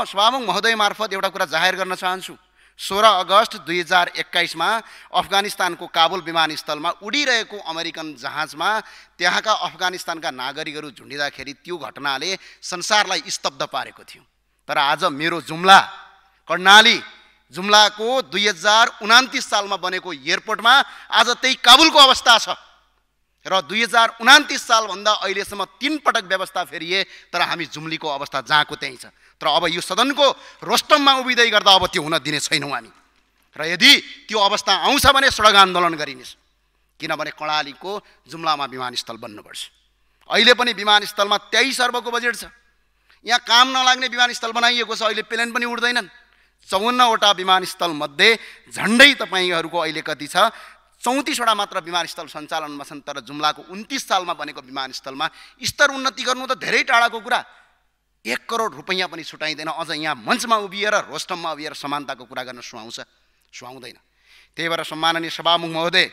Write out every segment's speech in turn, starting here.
स्वामुङ महोदय मार्फत एउटा कुरा जाहेर गर्न चाहन्छु सोह्र अगस्त दुई हजार एक्काइसमा अफगानिस्तानको काबुल विमानस्थलमा उडिरहेको अमेरिकन जहाजमा त्यहाँका अफगानिस्तानका नागरिकहरू झुन्डिँदाखेरि त्यो घटनाले संसारलाई स्तब्ध पारेको थियो तर आज मेरो जुम्ला कर्णाली जुम्लाको दुई हजार उनातिस सालमा बनेको एयरपोर्टमा आज त्यही काबुलको अवस्था छ र दुई हजार उनातिस सालभन्दा अहिलेसम्म पटक व्यवस्था फेरिए तर हामी जुम्लीको अवस्था जहाँको त्यहीँ छ तर अब यो सदनको रोस्टममा उभिँदै गर्दा अब त्यो हुन दिने छैनौँ हामी र यदि त्यो अवस्था आउँछ भने सडक आन्दोलन गरिनेछ किनभने कर्णालीको जुम्लामा विमानस्थल बन्नुपर्छ अहिले पनि विमानस्थलमा तेइस अर्बको बजेट छ यहाँ काम नलाग्ने विमानस्थल बनाइएको छ अहिले प्लेन पनि उड्दैनन् चौवन्नवटा विमानस्थलमध्ये झन्डै तपाईँहरूको अहिले कति छ चौतिसवटा मात्र विमानस्थल सञ्चालनमा छन् तर जुम्लाको उन्तिस सालमा बनेको विमानस्थलमा स्तर उन्नति गर्नु त धेरै टाढाको कुरा एक करोड रुपैयाँ पनि छुट्याइँदैन अझ यहाँ मञ्चमा उभिएर रोस्टममा उभिएर समानताको कुरा गर्न सुहाउँछ सुहाउँदैन त्यही भएर सम्माननीय सभामुख महोदय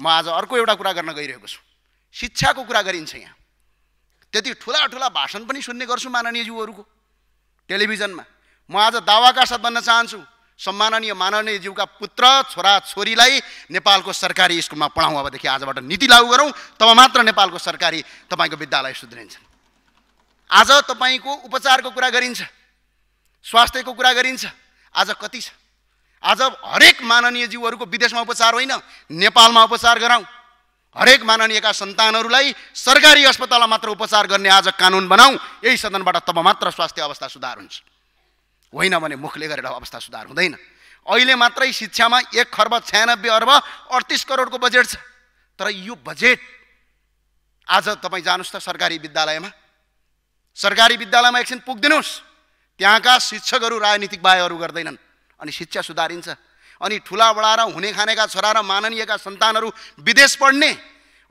म आज अर्को एउटा कुरा गर्न गइरहेको छु शिक्षाको कुरा गरिन्छ यहाँ त्यति ठुला ठुला भाषण पनि सुन्ने गर्छु माननीयज्यूहरूको टेलिभिजनमा म आज दावाका साथ भन्न चाहन्छु सम्माननीय माननीय जीवका पुत्र छोरा छोरीलाई नेपालको सरकारी स्कुलमा पढाउँ अबदेखि आजबाट नीति लागू गरौँ तब मात्र नेपालको सरकारी तपाईँको विद्यालय सुध्रिन्छ आज तपाईँको उपचारको कुरा गरिन्छ स्वास्थ्यको कुरा गरिन्छ आज कति छ आज हरेक माननीय जीवहरूको विदेशमा उपचार होइन नेपालमा उपचार गराउँ हरेक माननीयका सन्तानहरूलाई सरकारी अस्पतालमा मात्र उपचार गर्ने आज कानुन बनाऊ यही सदनबाट तब मात्र स्वास्थ्य अवस्था सुधार हुन्छ होइन भने मुखले गरेर अवस्था सुधार हुँदैन अहिले मात्रै शिक्षामा एक खर्ब छयानब्बे अर्ब अडतिस करोडको बजेट छ तर यो बजेट आज तपाईँ जानुहोस् त सरकारी विद्यालयमा सरकारी विद्यालयमा एकछिन पुगिदिनुहोस् त्यहाँका शिक्षकहरू राजनीतिक बायहरू गर्दैनन् अनि शिक्षा सुधारिन्छ अनि ठुला बढाएर हुने खानेका छोरा र माननीयका सन्तानहरू विदेश पढ्ने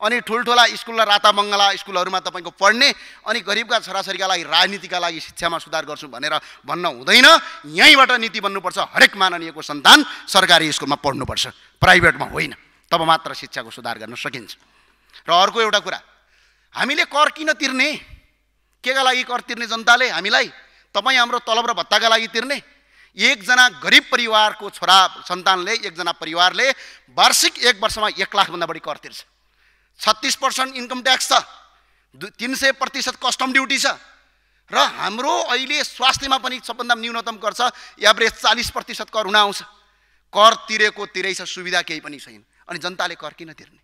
अनि ठुल्ठुला स्कुल र रातामङ्गला स्कुलहरूमा तपाईँको पढ्ने अनि गरिबका छोराछोरीका लागि राजनीतिका लागि शिक्षामा सुधार गर्छु भनेर भन्न हुँदैन यहीँबाट नीति बन्नुपर्छ हरेक माननीयको सन्तान सरकारी स्कुलमा पढ्नुपर्छ प्राइभेटमा होइन तब मात्र शिक्षाको सुधार गर्न सकिन्छ र अर्को एउटा कुरा हामीले कर किन तिर्ने केका लागि कर तिर्ने जनताले हामीलाई तपाईँ हाम्रो तलब र भत्ताका लागि तिर्ने एकजना गरिब परिवारको छोरा सन्तानले एकजना परिवारले वार्षिक एक वर्षमा एक लाखभन्दा बढी कर तिर्छ छत्तिस पर्सेन्ट इन्कम ट्याक्स छ तिन सय प्रतिशत कस्टम ड्युटी छ र हाम्रो अहिले स्वास्थ्यमा पनि सबभन्दा न्यूनतम कर छ एभरेज चालिस प्रतिशत कर हुन आउँछ कर तिरेको तिरै छ सुविधा केही पनि छैन अनि जनताले कर किन तिर्ने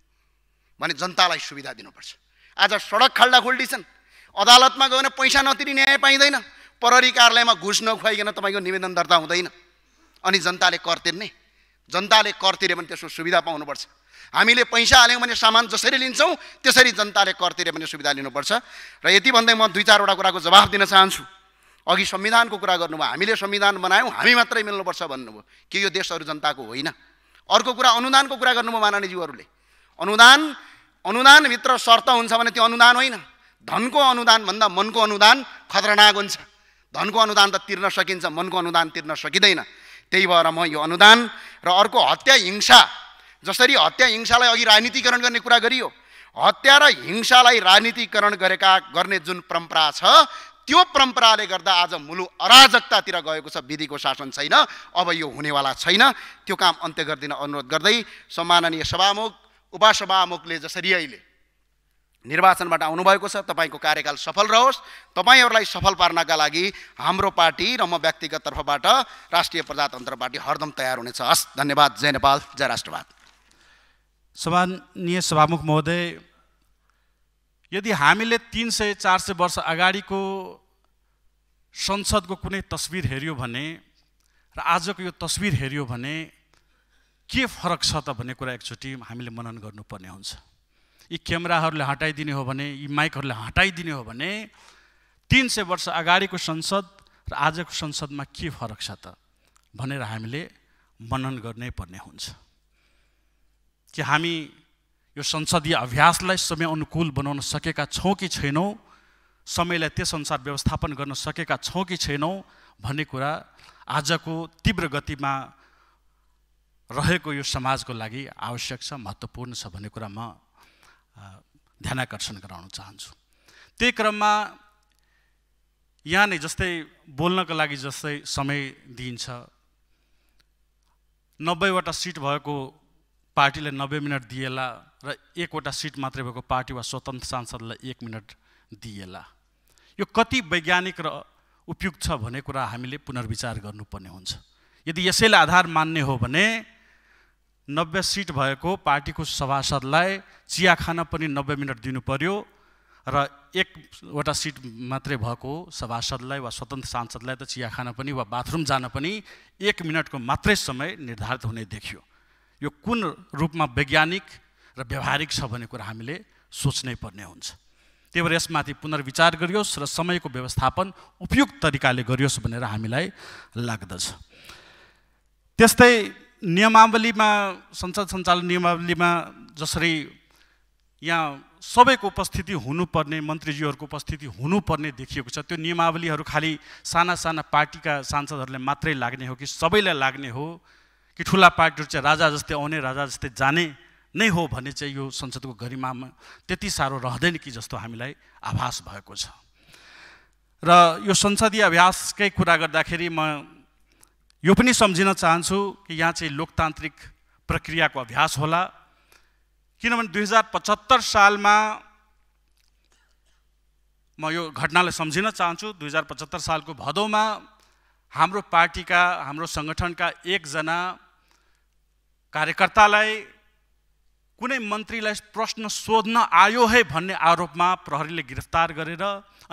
भने जनतालाई सुविधा दिनुपर्छ आज सडक खाल्डा छन् अदालतमा गयो भने पैसा नतिरी न्याय पाइँदैन प्रहरी कार्यालयमा घुस नखुवाइकन तपाईँको निवेदन दर्ता हुँदैन अनि जनताले कर तिर्ने जनताले कर तिर्यो भने त्यसको सुविधा पाउनुपर्छ हामीले पैसा हाल्यौँ भने सामान जसरी लिन्छौँ त्यसरी जनताले कर पनि सुविधा लिनुपर्छ र यति भन्दै म दुई चारवटा कुराको जवाफ दिन चाहन्छु अघि संविधानको कुरा गर्नुभयो हामीले संविधान बनायौँ हामी मात्रै मिल्नुपर्छ भन्नुभयो कि यो देशहरू जनताको होइन अर्को कुरा अनुदानको कुरा गर्नुभयो माननीयजीवहरूले अनुदान अनुदानभित्र शर्त हुन्छ भने त्यो अनुदान होइन धनको अनुदानभन्दा मनको अनुदान खतरनाक हुन्छ धनको अनुदान त तिर्न सकिन्छ मनको अनुदान तिर्न सकिँदैन त्यही भएर म यो अनुदान र अर्को हत्या हिंसा जसरी हत्या हिंसालाई अघि राजनीतिकरण गर्ने कुरा गरियो हत्या र हिंसालाई राजनीतिकरण गरेका गर्ने जुन परम्परा छ त्यो परम्पराले गर्दा आज मुलु अराजकतातिर गएको छ विधिको शासन छैन अब यो हुनेवाला छैन त्यो काम अन्त्य गरिदिन अनुरोध गर्दै सम्माननीय सभामुख उपसभामुखले जसरी अहिले निर्वाचनबाट आउनुभएको छ तपाईँको कार्यकाल सफल रहोस् तपाईँहरूलाई सफल पार्नका लागि हाम्रो पार्टी र म व्यक्तिगत तर्फबाट राष्ट्रिय प्रजातन्त्र पार्टी हरदम तयार हुनेछ हस् धन्यवाद जय नेपाल जय राष्ट्रवाद सम्माननीय सभामुख महोदय यदि हामीले तिन सय चार सय वर्ष अगाडिको संसदको कुनै तस्विर हेऱ्यौँ भने र आजको यो तस्विर हेऱ्यौँ भने के फरक छ त भन्ने कुरा एकचोटि हामीले मनन गर्नुपर्ने हुन्छ यी क्यामेराहरूले हटाइदिने हो भने यी माइकहरूले हटाइदिने हो भने तिन सय वर्ष अगाडिको संसद र आजको संसदमा के फरक छ त भनेर हामीले मनन गर्नै पर्ने हुन्छ कि हामी यो संसदीय अभ्यासलाई समय अनुकूल बनाउन सकेका छौँ कि छैनौँ समयलाई त्यस त्यसअनुसार व्यवस्थापन गर्न सकेका छौँ कि छैनौँ भन्ने कुरा आजको तीव्र गतिमा रहेको यो समाजको लागि आवश्यक छ महत्त्वपूर्ण छ भन्ने कुरा म ध्यानकर्षण गराउन चाहन्छु त्यही क्रममा यहाँ नै जस्तै बोल्नको लागि जस्तै समय दिइन्छ नब्बेवटा सिट भएको पार्टीले नब्बे मिनट दिएला र एकवटा सिट मात्रै भएको पार्टी वा स्वतन्त्र सांसदलाई एक मिनट दिएला यो कति वैज्ञानिक र उपयुक्त छ भन्ने कुरा हामीले पुनर्विचार गर्नुपर्ने हुन्छ यदि यसैलाई आधार मान्ने हो भने नब्बे सिट भएको पार्टीको सभासदलाई चिया खान पनि नब्बे मिनट दिनु पर्यो र एकवटा सिट मात्रै भएको सभासदलाई वा स्वतन्त्र सांसदलाई त चिया खान पनि वा बाथरुम जान पनि एक मिनटको मात्रै समय निर्धारित हुने देखियो यो कुन रूपमा वैज्ञानिक र व्यवहारिक छ भन्ने कुरा हामीले सोच्नै पर्ने हुन्छ त्यही भएर यसमाथि पुनर्विचार गरियोस् र समयको व्यवस्थापन उपयुक्त तरिकाले गरियोस् भनेर हामीलाई लाग्दछ त्यस्तै नियमावलीमा संसद सञ्चालन नियमावलीमा जसरी यहाँ सबैको उपस्थिति हुनुपर्ने मन्त्रीजीहरूको उपस्थिति हुनुपर्ने देखिएको छ त्यो नियमावलीहरू खालि साना साना पार्टीका सांसदहरूलाई मात्रै लाग्ने हो कि सबैलाई लाग्ने हो कि ठुला पार्टीहरू चाहिँ राजा जस्तै आउने राजा जस्तै जाने नै हो भने चाहिँ यो संसदको गरिमामा त्यति साह्रो रहँदैन कि जस्तो हामीलाई आभास भएको छ र यो संसदीय अभ्यासकै कुरा गर्दाखेरि म यो पनि सम्झिन चाहन्छु कि यहाँ चाहिँ लोकतान्त्रिक प्रक्रियाको अभ्यास होला किनभने दुई हजार पचहत्तर सालमा म यो घटनालाई सम्झिन चाहन्छु दुई हजार पचहत्तर सालको भदौमा हाम्रो पार्टीका हाम्रो सङ्गठनका एकजना कार्यकर्तालाई कुनै मन्त्रीलाई प्रश्न सोध्न आयो है भन्ने आरोपमा प्रहरीले गिरफ्तार गरेर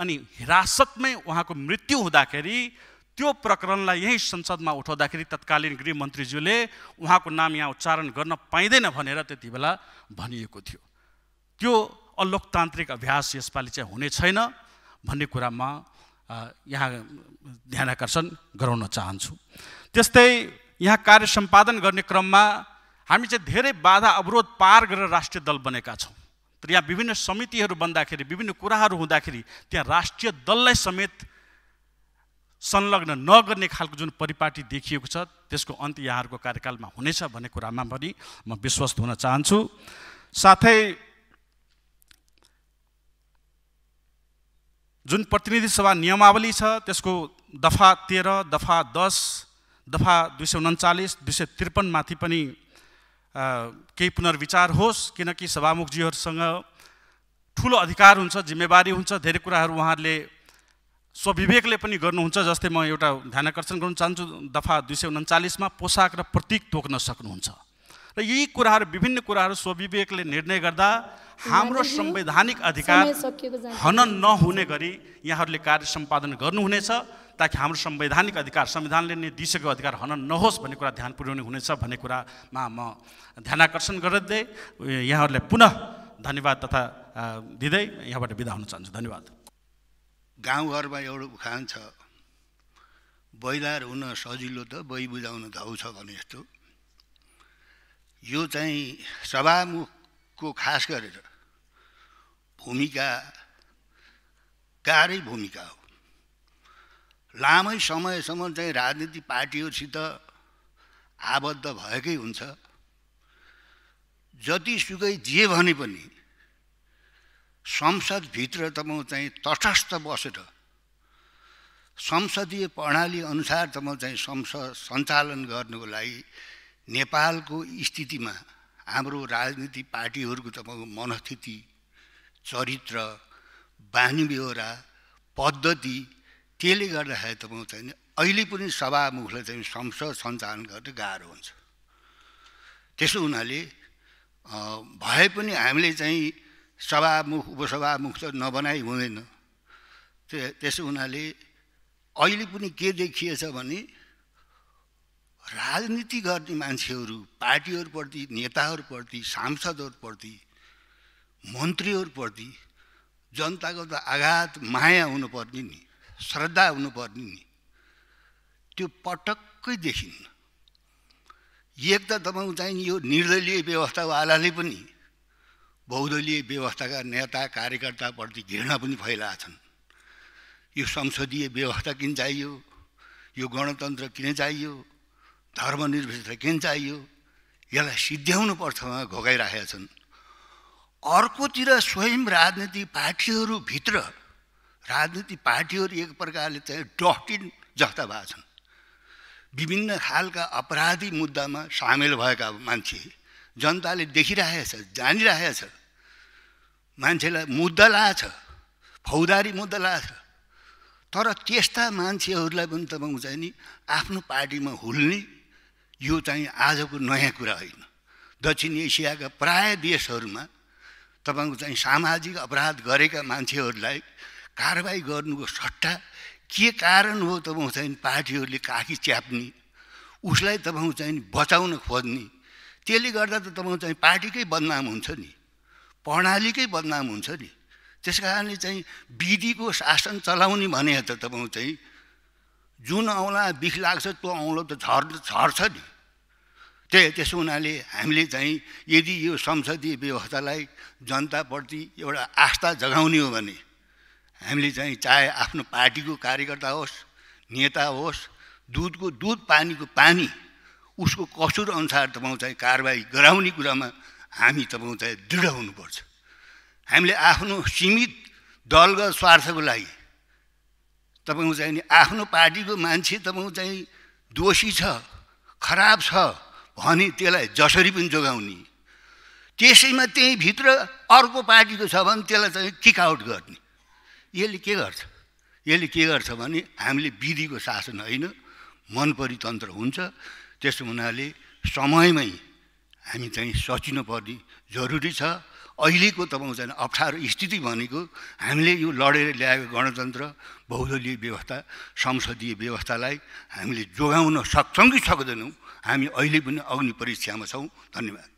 अनि हिरासतमै उहाँको मृत्यु हुँदाखेरि त्यो प्रकरणलाई यही संसदमा उठाउँदाखेरि तत्कालीन गृहमन्त्रीज्यूले उहाँको नाम यहाँ उच्चारण गर्न पाइँदैन भनेर त्यति बेला भनिएको थियो त्यो अलोकतान्त्रिक अभ्यास यसपालि चाहिँ हुने छैन भन्ने कुरामा यहाँ ध्यान आकर्षण गराउन चाहन्छु त्यस्तै यहाँ कार्य सम्पादन गर्ने क्रममा हामी चाहिँ धेरै बाधा अवरोध पार गरेर राष्ट्रिय दल बनेका छौँ तर यहाँ विभिन्न समितिहरू बन्दाखेरि विभिन्न कुराहरू हुँदाखेरि त्यहाँ राष्ट्रिय दललाई समेत संलग्न नगर्ने खालको जुन परिपाटी देखिएको छ त्यसको अन्त यहाँहरूको कार्यकालमा हुनेछ भन्ने कुरामा पनि म विश्वस्त हुन चाहन्छु साथै जुन प्रतिनिधि सभा नियमावली छ त्यसको दफा तेह्र दफा दस दफा दुई सय उन्चालिस दुई सय त्रिपन्नमाथि पनि केही पुनर्विचार होस् किनकि सभामुखजीहरूसँग ठुलो अधिकार हुन्छ जिम्मेवारी हुन्छ धेरै कुराहरू उहाँहरूले स्वविवेकले पनि गर्नुहुन्छ जस्तै म एउटा ध्यान आकर्षण गर्न चाहन्छु दफा दुई सय उन्चालिसमा पोसाक र प्रतीक तोक्न सक्नुहुन्छ र यी कुराहरू विभिन्न कुराहरू स्वविवेकले निर्णय गर्दा हाम्रो संवैधानिक अधिकार हनन नहुने गरी यहाँहरूले कार्य सम्पादन गर्नुहुनेछ ताकि हाम्रो संवैधानिक अधिकार संविधानले नै दिइसकेको अधिकार हनन नहोस् भन्ने कुरा ध्यान पुर्याउने हुनेछ भन्ने कुरामा म ध्यानकर्षण गर्दै यहाँहरूलाई पुनः धन्यवाद तथा दिँदै यहाँबाट बिदा हुन चाहन्छु धन्यवाद गाउँघरमा एउटा उखान छ बैदार हुन सजिलो त बै बुझाउन धाउ छ भने यस्तो यो चाहिँ सभामुखको खास गरेर भूमिका गाह्रै भूमिका हो लामै समयसम्म चाहिँ राजनीति पार्टीहरूसित आबद्ध भएकै हुन्छ जतिसुकै जे भने पनि संसदभित्र म चाहिँ तटस्थ बसेर संसदीय प्रणाली अनुसार त म चाहिँ संसद सञ्चालन गर्नुको लागि नेपालको स्थितिमा हाम्रो राजनीति पार्टीहरूको तपाईँको मनस्थिति चरित्र बानी बेहोरा पद्धति त्यसले गर्दाखेरि तपाईँको चाहिँ अहिले पनि सभामुखलाई चाहिँ संसद सञ्चालन गर्न गाह्रो हुन्छ त्यसो हुनाले भए पनि हामीले चाहिँ सभामुख उपसभामुख त नबनाइ हुँदैन त्यो त्यसो हुनाले अहिले पनि के देखिएछ भने राजनीति गर्ने मान्छेहरू पार्टीहरूप्रति नेताहरूप्रति सांसदहरूप्रति मन्त्रीहरूप्रति जनताको त आघात माया हुनुपर्ने नि श्रद्धा हुनुपर्ने नि त्यो पटक्कै देखिन्न एक त तपाईँ चाहिँ यो निर्दलीय व्यवस्थावालाले पनि बहुदलीय व्यवस्थाका नेता कार्यकर्ताप्रति घृणा पनि फैलाएका छन् यो संसदीय व्यवस्था किन चाहियो यो गणतन्त्र किन चाहियो धर्मनिरपेक्षता किन चाहियो यसलाई सिद्ध्याउनु पर्छमा घोगाइराखेका छन् अर्कोतिर स्वयं राजनीति पार्टीहरूभित्र राजनीतिक पार्टीहरू एक प्रकारले चाहिँ डटिन जस्ता भएको छन् विभिन्न खालका अपराधी मुद्दामा सामेल भएका मान्छे जनताले देखिरहेछ जानिरहेछ मान्छेलाई मुद्दा लाछ फौदारी मुद्दा लाछ तर त्यस्ता मान्छेहरूलाई पनि तपाईँको चाहिँ नि आफ्नो पार्टीमा हुल्ने यो चाहिँ आजको नयाँ कुरा होइन दक्षिण एसियाका प्राय देशहरूमा तपाईँको चाहिँ सामाजिक अपराध गरेका मान्छेहरूलाई कारवाही गर्नुको सट्टा के कारण हो तपाईँ चाहिँ पार्टीहरूले काखी च्याप्ने उसलाई तपाईँ चाहिँ बचाउन खोज्ने त्यसले गर्दा त तपाईँ चाहिँ पार्टीकै बदनाम हुन्छ नि प्रणालीकै बदनाम हुन्छ नि त्यस कारणले चाहिँ विधिको शासन चलाउने भने त तपाईँ चाहिँ जुन औँला बिख लाग्छ त्यो औँलो त झर् झर्छ नि त्यही त्यसो हुनाले हामीले चाहिँ यदि यो संसदीय व्यवस्थालाई जनताप्रति एउटा आस्था जगाउने हो भने हामीले चाहिँ चाहे आफ्नो पार्टीको कार्यकर्ता होस् नेता होस् दुधको दुध पानीको पानी उसको कसुर अनुसार तपाईँ चाहिँ कारवाही गराउने कुरामा हामी तपाईँ चाहिँ दृढ हुनुपर्छ हामीले आफ्नो सीमित दलगत स्वार्थको लागि तपाईँ चाहिँ नि आफ्नो पार्टीको मान्छे तपाईँ चाहिँ दोषी छ खराब छ भने त्यसलाई जसरी पनि जोगाउने त्यसैमा त्यहीँभित्र अर्को पार्टीको छ भने त्यसलाई चाहिँ किक आउट गर्ने यसले के गर्छ यसले के गर्छ भने हामीले विधिको शासन होइन मन परितन्त्र हुन्छ त्यसो हुनाले समयमै हामी चाहिँ सचिनुपर्ने जरुरी छ अहिलेको तपाईँको चाहिँ अप्ठ्यारो स्थिति भनेको हामीले यो लडेर ल्याएको गणतन्त्र बहुदलीय व्यवस्था संसदीय व्यवस्थालाई हामीले जोगाउन सक्छौँ कि सक्दैनौँ हामी अहिले पनि अग्नि परीक्षामा छौँ धन्यवाद